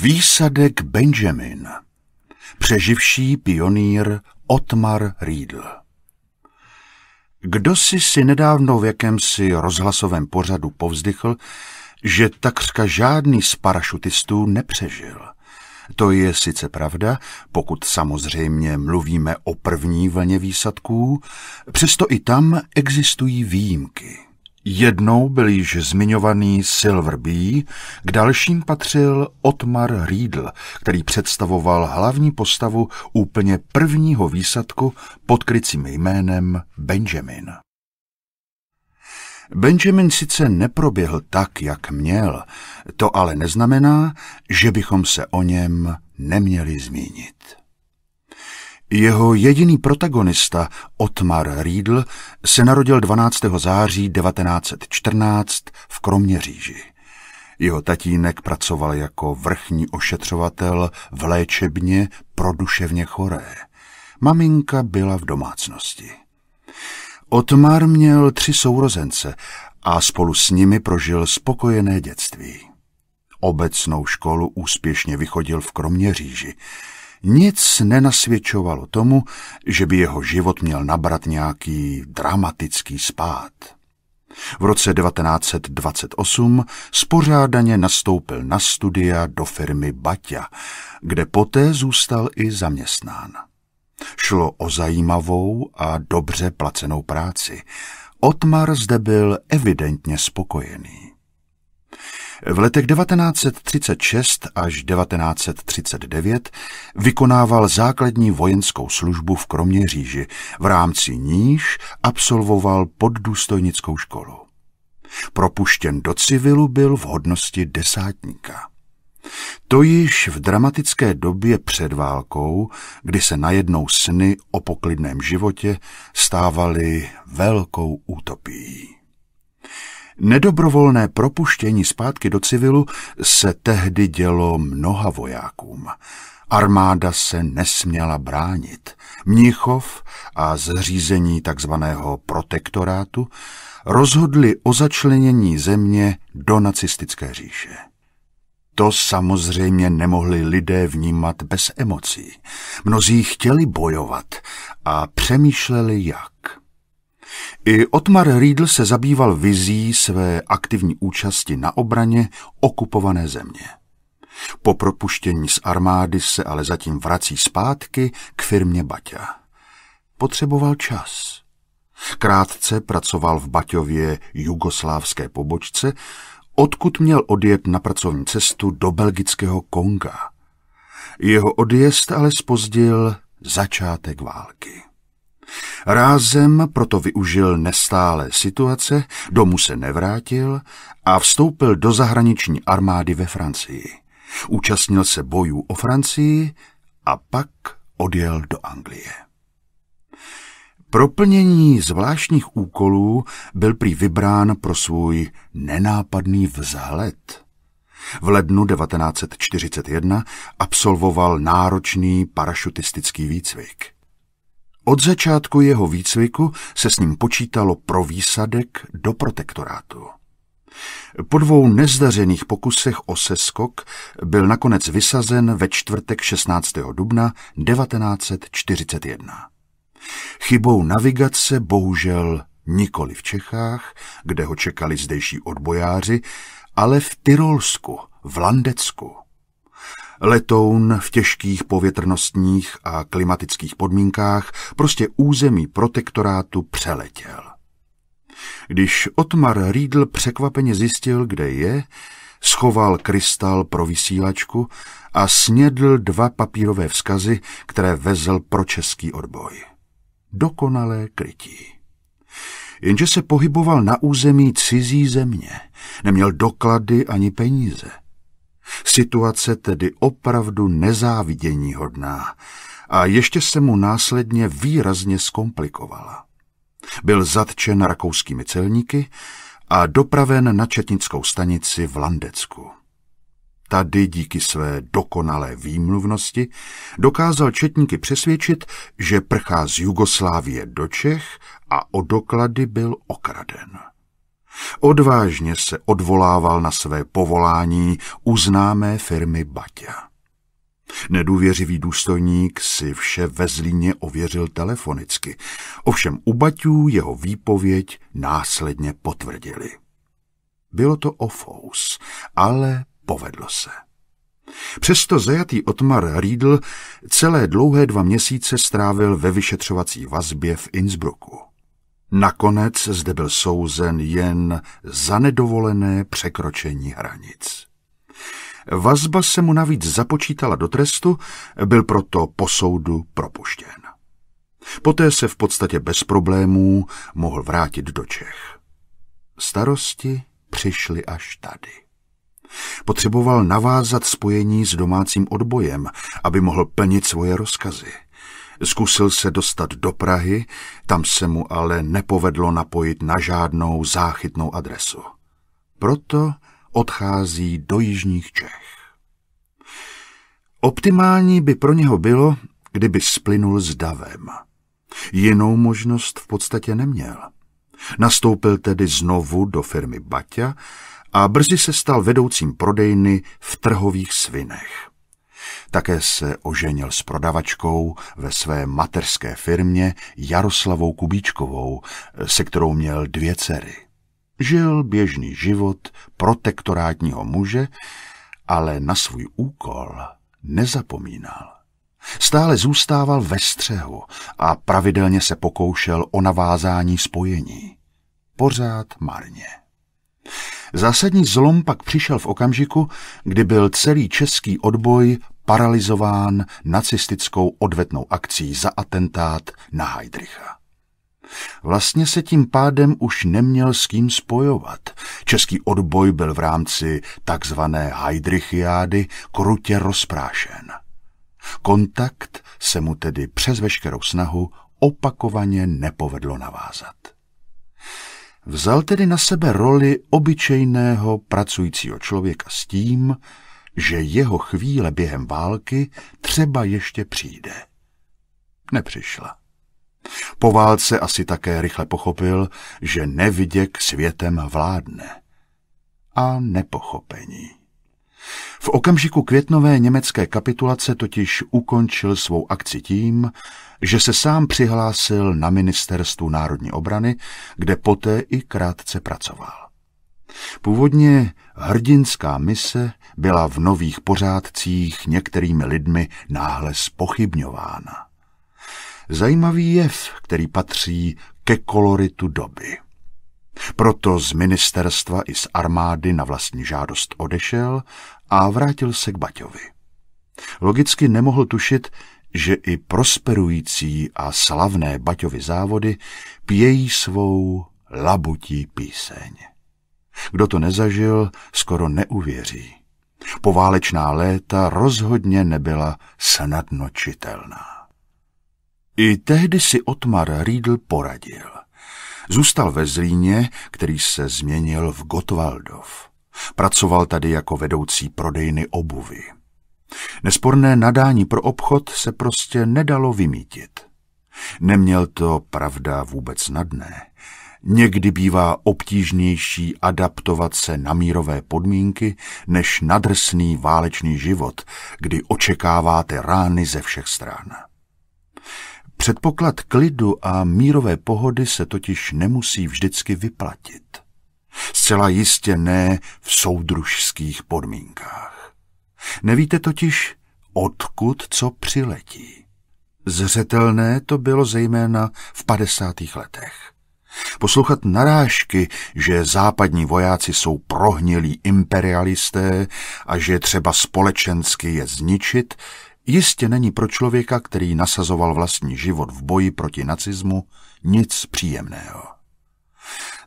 Výsadek Benjamin Přeživší pionýr Otmar Riedl Kdo si si nedávno v jakémsi rozhlasovém pořadu povzdychl, že takřka žádný z parašutistů nepřežil. To je sice pravda, pokud samozřejmě mluvíme o první vlně výsadků, přesto i tam existují výjimky. Jednou byl již zmiňovaný Silver B, k dalším patřil Otmar Riedl, který představoval hlavní postavu úplně prvního výsadku pod krycím jménem Benjamin. Benjamin sice neproběhl tak, jak měl, to ale neznamená, že bychom se o něm neměli zmínit. Jeho jediný protagonista, Otmar Riedl, se narodil 12. září 1914 v Kroměříži. Jeho tatínek pracoval jako vrchní ošetřovatel v léčebně pro duševně choré. Maminka byla v domácnosti. Otmar měl tři sourozence a spolu s nimi prožil spokojené dětství. Obecnou školu úspěšně vychodil v Kroměříži. Nic nenasvědčovalo tomu, že by jeho život měl nabrat nějaký dramatický spád. V roce 1928 spořádaně nastoupil na studia do firmy Baťa, kde poté zůstal i zaměstnán. Šlo o zajímavou a dobře placenou práci. Otmar zde byl evidentně spokojený. V letech 1936 až 1939 vykonával základní vojenskou službu v Kroměříži, v rámci níž absolvoval poddůstojnickou školu. Propuštěn do civilu byl v hodnosti desátníka. To již v dramatické době před válkou, kdy se najednou sny o poklidném životě stávaly velkou utopií. Nedobrovolné propuštění zpátky do civilu se tehdy dělo mnoha vojákům. Armáda se nesměla bránit. Mnichov a zřízení tzv. protektorátu rozhodli o začlenění země do nacistické říše. To samozřejmě nemohli lidé vnímat bez emocí. Mnozí chtěli bojovat a přemýšleli jak. I Otmar Riedl se zabýval vizí své aktivní účasti na obraně okupované země. Po propuštění z armády se ale zatím vrací zpátky k firmě Baťa. Potřeboval čas. Krátce pracoval v Baťově jugoslávské pobočce, odkud měl odjet na pracovní cestu do belgického Konga. Jeho odjezd ale spozdil začátek války. Rázem proto využil nestále situace, domů se nevrátil a vstoupil do zahraniční armády ve Francii. Účastnil se bojů o Francii a pak odjel do Anglie. Pro plnění zvláštních úkolů byl prý vybrán pro svůj nenápadný vzhled. V lednu 1941 absolvoval náročný parašutistický výcvik. Od začátku jeho výcviku se s ním počítalo pro výsadek do protektorátu. Po dvou nezdařených pokusech o seskok byl nakonec vysazen ve čtvrtek 16. dubna 1941. Chybou navigace bohužel nikoli v Čechách, kde ho čekali zdejší odbojáři, ale v Tyrolsku, v Landecku. Letoun v těžkých povětrnostních a klimatických podmínkách prostě území protektorátu přeletěl. Když Otmar Riedl překvapeně zjistil, kde je, schoval krystal pro vysílačku a snědl dva papírové vzkazy, které vezl pro český odboj. Dokonalé krytí. Jenže se pohyboval na území cizí země, neměl doklady ani peníze – Situace tedy opravdu nezávidění hodná a ještě se mu následně výrazně zkomplikovala. Byl zatčen rakouskými celníky a dopraven na četnickou stanici v Landecku. Tady díky své dokonalé výmluvnosti dokázal četníky přesvědčit, že prchá z Jugoslávie do Čech a o doklady byl okraden. Odvážně se odvolával na své povolání u známé firmy Baťa. Nedůvěřivý důstojník si vše ve Zlíně ověřil telefonicky. Ovšem u Baťů jeho výpověď následně potvrdili. Bylo to ofous, ale povedlo se. Přesto zajatý Otmar Riedl celé dlouhé dva měsíce strávil ve vyšetřovací vazbě v Innsbrucku. Nakonec zde byl souzen jen za nedovolené překročení hranic. Vazba se mu navíc započítala do trestu, byl proto po soudu propuštěn. Poté se v podstatě bez problémů mohl vrátit do Čech. Starosti přišly až tady. Potřeboval navázat spojení s domácím odbojem, aby mohl plnit svoje rozkazy. Zkusil se dostat do Prahy, tam se mu ale nepovedlo napojit na žádnou záchytnou adresu. Proto odchází do jižních Čech. Optimální by pro něho bylo, kdyby splynul s davem. Jinou možnost v podstatě neměl. Nastoupil tedy znovu do firmy Baťa a brzy se stal vedoucím prodejny v trhových svinech. Také se oženil s prodavačkou ve své materské firmě Jaroslavou Kubíčkovou, se kterou měl dvě dcery. Žil běžný život protektorátního muže, ale na svůj úkol nezapomínal. Stále zůstával ve střehu a pravidelně se pokoušel o navázání spojení. Pořád marně. Zásadní zlom pak přišel v okamžiku, kdy byl celý český odboj paralizován nacistickou odvetnou akcí za atentát na Heidricha. Vlastně se tím pádem už neměl s kým spojovat. Český odboj byl v rámci takzvané Heidrichiády krutě rozprášen. Kontakt se mu tedy přes veškerou snahu opakovaně nepovedlo navázat. Vzal tedy na sebe roli obyčejného pracujícího člověka s tím, že jeho chvíle během války třeba ještě přijde. Nepřišla. Po válce asi také rychle pochopil, že nevyděk světem vládne. A nepochopení. V okamžiku květnové německé kapitulace totiž ukončil svou akci tím, že se sám přihlásil na Ministerstvu národní obrany, kde poté i krátce pracoval. Původně hrdinská mise byla v nových pořádcích některými lidmi náhle spochybňována. Zajímavý jev, který patří ke koloritu doby. Proto z ministerstva i z armády na vlastní žádost odešel a vrátil se k Baťovi. Logicky nemohl tušit, že i prosperující a slavné Baťovy závody pějí svou labutí píseň. Kdo to nezažil, skoro neuvěří. Poválečná léta rozhodně nebyla snadno čitelná. I tehdy si Otmar Riedl poradil. Zůstal ve Zlíně, který se změnil v Gotwaldov. Pracoval tady jako vedoucí prodejny obuvy. Nesporné nadání pro obchod se prostě nedalo vymítit. Neměl to pravda vůbec nadné. Někdy bývá obtížnější adaptovat se na mírové podmínky než na drsný válečný život, kdy očekáváte rány ze všech stran. Předpoklad klidu a mírové pohody se totiž nemusí vždycky vyplatit. Zcela jistě ne v soudružských podmínkách. Nevíte totiž, odkud co přiletí. Zřetelné to bylo zejména v padesátých letech. Poslouchat narážky, že západní vojáci jsou prohnilí imperialisté a že třeba společensky je zničit, jistě není pro člověka, který nasazoval vlastní život v boji proti nacismu, nic příjemného.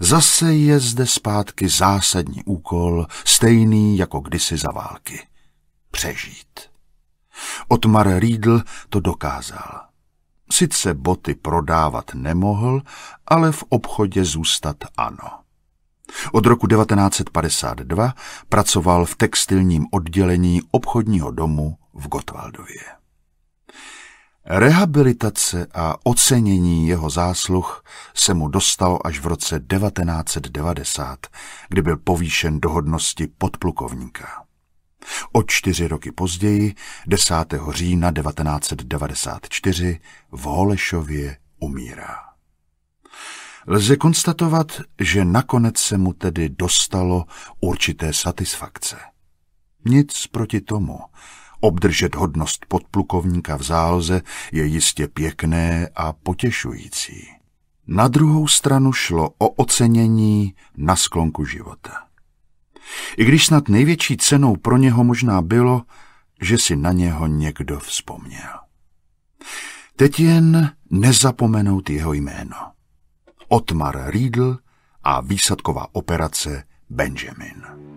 Zase je zde zpátky zásadní úkol, stejný jako kdysi za války. Přežít. Otmar Riedl to dokázal. Sice boty prodávat nemohl, ale v obchodě zůstat ano. Od roku 1952 pracoval v textilním oddělení obchodního domu v Gotwaldově. Rehabilitace a ocenění jeho zásluh se mu dostalo až v roce 1990, kdy byl povýšen do hodnosti podplukovníka. O čtyři roky později, 10. října 1994, v Holešově umírá. Lze konstatovat, že nakonec se mu tedy dostalo určité satisfakce. Nic proti tomu. Obdržet hodnost podplukovníka v záloze je jistě pěkné a potěšující. Na druhou stranu šlo o ocenění na sklonku života. I když snad největší cenou pro něho možná bylo, že si na něho někdo vzpomněl. Teď jen nezapomenout jeho jméno. Otmar Riedl a výsadková operace Benjamin.